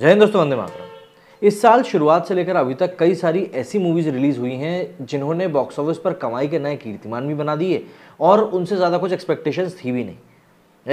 जय हिंद दोस्तों वंदे मातरम इस साल शुरुआत से लेकर अभी तक कई सारी ऐसी मूवीज़ रिलीज़ हुई हैं जिन्होंने बॉक्स ऑफिस पर कमाई के नए कीर्तिमान भी बना दिए और उनसे ज़्यादा कुछ एक्सपेक्टेशंस थी भी नहीं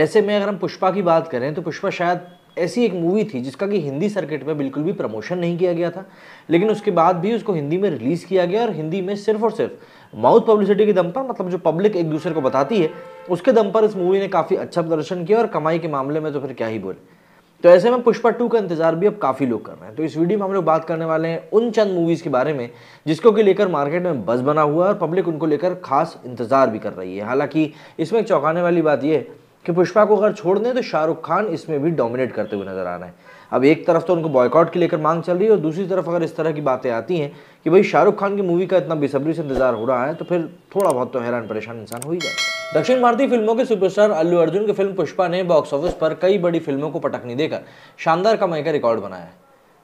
ऐसे में अगर हम पुष्पा की बात करें तो पुष्पा शायद ऐसी एक मूवी थी जिसका कि हिंदी सर्किट में बिल्कुल भी प्रमोशन नहीं किया गया था लेकिन उसके बाद भी उसको हिंदी में रिलीज़ किया गया और हिंदी में सिर्फ और सिर्फ माउथ पब्लिसिटी के दम पर मतलब जो पब्लिक एक दूसरे को बताती है उसके दम पर इस मूवी ने काफ़ी अच्छा प्रदर्शन किया और कमाई के मामले में तो फिर क्या ही बोले तो ऐसे में पुष्पा टू का इंतजार भी अब काफ़ी लोग कर रहे हैं तो इस वीडियो में हम लोग बात करने वाले हैं उन चंद मूवीज़ के बारे में जिसको कि लेकर मार्केट में बस बना हुआ है और पब्लिक उनको लेकर खास इंतजार भी कर रही है हालांकि इसमें एक चौंकाने वाली बात यह कि पुष्पा को अगर छोड़ दें तो शाहरुख खान इसमें भी डोमिनेट करते हुए नजर आ रहे हैं अब एक तरफ तो उनको बॉयकॉट की लेकर मांग चल रही है और दूसरी तरफ अगर इस तरह की बातें आती हैं कि भाई शाहरुख खान की मूवी का इतना बेसब्री से इंतजार हो रहा है तो फिर थोड़ा बहुत तो हैरान परेशान इंसान हो ही जाए दक्षिण भारतीय फिल्मों के सुपरस्टार अल्लू अर्जुन की फिल्म पुष्पा ने बॉक्स ऑफिस पर कई बड़ी फिल्मों को पटकनी देकर शानदार कमाई का रिकॉर्ड बनाया है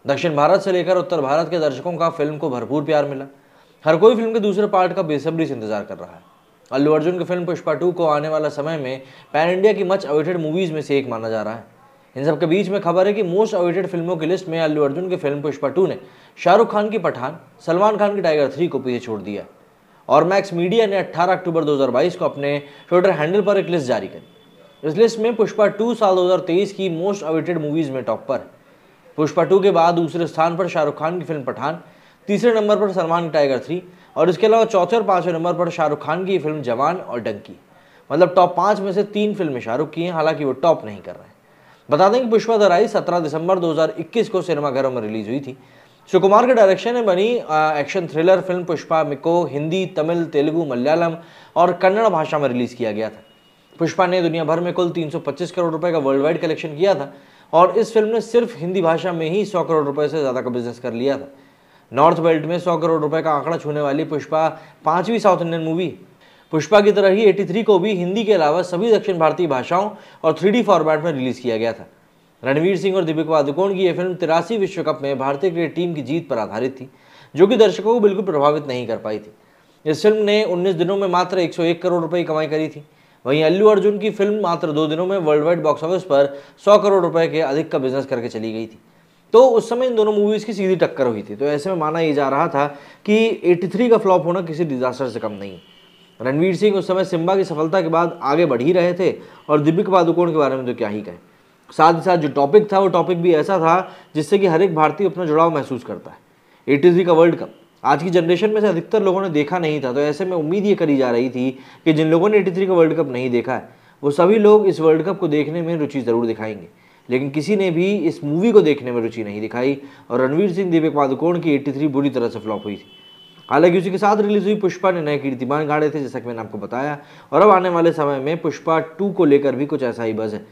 दक्षिण भारत से लेकर उत्तर भारत के दर्शकों का फिल्म को भरपूर प्यार मिला हर कोई फिल्म के दूसरे पार्ट का बेसब्री से इंतजार कर रहा है अल्लू अर्जुन की फिल्म पुष्पा टू को आने वाला समय में पैन इंडिया की मच अवेटेड मूवीज में से एक माना जा रहा है इन सबके बीच में खबर है कि मोस्ट अवेटेड फिल्मों की लिस्ट में अल्लू अर्जुन की फिल्म पुष्पा टू ने शाहरुख खान की पठान सलमान खान की टाइगर थ्री को पीछे छोड़ दिया है और मैक्स मीडिया ने 18 अक्टूबर 2022 को अपने ट्विटर हैंडल पर एक लिस्ट जारी करी इस लिस्ट में पुष्पा 2 साल 2023 की मोस्ट अवेटेड मूवीज़ में टॉप पर पुष्पा 2 के बाद दूसरे स्थान पर शाहरुख खान की फिल्म पठान तीसरे नंबर पर सलमान टाइगर थ्री और इसके अलावा चौथे और पाँचवें नंबर पर शाहरुख खान की फिल्म जवान और डंकी मतलब टॉप पाँच में से तीन फिल्में शाहरुख की हैं हालांकि वो टॉप नहीं कर रहे बता दें कि पुष्पा द राइज दिसंबर 2021 को सिनेमाघरों में रिलीज हुई थी शिवकुमार के डायरेक्शन में बनी एक्शन थ्रिलर फिल्म पुष्पा मिको हिंदी तमिल तेलुगु मलयालम और कन्नड़ भाषा में रिलीज़ किया गया था पुष्पा ने दुनिया भर में कुल 325 करोड़ रुपए का वर्ल्ड वाइड कलेक्शन किया था और इस फिल्म ने सिर्फ हिंदी भाषा में ही 100 करोड़ रुपए से ज़्यादा का बिजनेस कर लिया था नॉर्थ बेल्ट में 100 करोड़ रुपए का आंकड़ा छूने वाली पुष्पा पांचवी साउथ इंडियन मूवी पुष्पा की तरह ही 83 को भी हिंदी के अलावा सभी दक्षिण भारतीय भाषाओं और थ्री फॉर्मेट में रिलीज़ किया गया था रणवीर सिंह और दीपिका पादुकोण की यह फिल्म तिरासी विश्व कप में भारतीय क्रिकेट टीम की जीत पर आधारित थी जो कि दर्शकों को बिल्कुल प्रभावित नहीं कर पाई थी इस फिल्म ने 19 दिनों में मात्र 101 करोड़ रुपए की कमाई करी थी वहीं अल्लू अर्जुन की फिल्म मात्र दो दिनों में वर्ल्ड वाइड बॉक्स ऑफिस पर 100 करोड़ रुपए के अधिक का बिजनेस करके चली गई थी तो उस समय इन दोनों मूवीज़ की सीधी टक्कर हुई थी तो ऐसे में माना ये जा रहा था कि 83 का फ्लॉप होना किसी डिजास्टर से कम नहीं रणवीर सिंह उस समय सिम्बा की सफलता के बाद आगे बढ़ ही रहे थे और दीपिका पादुकोण के बारे में तो क्या ही कहें साथ ही साथ जो टॉपिक था वो टॉपिक भी ऐसा था जिससे कि हर एक भारतीय अपना जुड़ाव महसूस करता है थ्री का वर्ल्ड कप आज की जनरेशन में से अधिकतर लोगों ने देखा नहीं था तो ऐसे में उम्मीद ये करी जा रही थी कि जिन लोगों ने एटी का वर्ल्ड कप नहीं देखा है वो सभी लोग इस वर्ल्ड कप को देखने में रुचि ज़रूर दिखाएंगे लेकिन किसी ने भी इस मूवी को देखने में रुचि नहीं दिखाई और रणवीर सिंह दीपक पादुकोण की 83 बुरी तरह से फ्लॉप हुई थी हालांकि उसी के साथ रिलीज हुई पुष्पा ने नए कीर्तिमान गाड़े थे जैसा कि मैंने आपको बताया और अब आने वाले समय में पुष्पा टू को लेकर भी कुछ ऐसा ही बज है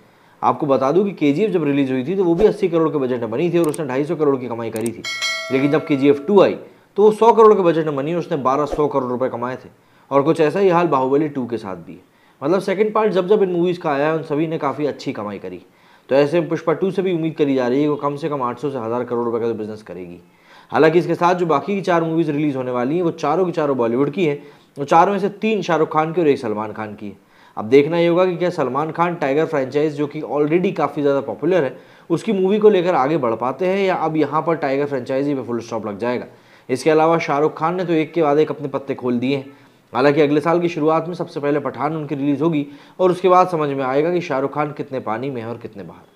आपको बता दूं कि के जब रिलीज़ हुई थी तो वो भी अस्सी करोड़ के बजट में बनी थी और उसने ढाई करोड़ की कमाई करी थी लेकिन जब के जी आई तो वो सौ करोड़ के बजट में बनी उसने बारह सौ करोड़ रुपये कमाए थे और कुछ ऐसा ही हाल बाहुबली टू के साथ भी है मतलब सेकंड पार्ट जब जब इन मूवीज़ का आया है उन सभी ने काफ़ी अच्छी कमाई करी तो ऐसे में पुष्पा टू से भी उम्मीद करी जा रही है कि कम से कम 800 से हज़ार करोड़ रुपए का तो बिजनेस करेगी हालांकि इसके साथ जो बाकी की चार मूवीज़ रिलीज़ होने वाली हैं वो चारों की चारों बॉलीवुड की हैं और चारों में से तीन शाहरुख खान की और एक सलमान खान की है अब देखना ये होगा कि क्या सलमान खान टाइगर फ्रेंचाइज जो कि ऑलरेडी काफ़ी ज़्यादा पॉपुलर है उसकी मूवी को लेकर आगे बढ़ पाते हैं या अब यहाँ पर टाइगर फ्रेंचाइजी में फुल स्टॉप लग जाएगा इसके अलावा शाहरुख खान ने तो एक के बाद एक अपने पत्ते खोल दिए हैं हालांकि अगले साल की शुरुआत में सबसे पहले पठान उनकी रिलीज़ होगी और उसके बाद समझ में आएगा कि शाहरुख खान कितने पानी में है और कितने बाहर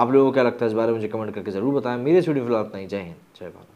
आप लोगों को क्या लगता है इस बारे में मुझे कमेंट करके ज़रूर बताएं मेरे स्टूडियो फिलहाल इतना ही जय हिंद जय भारत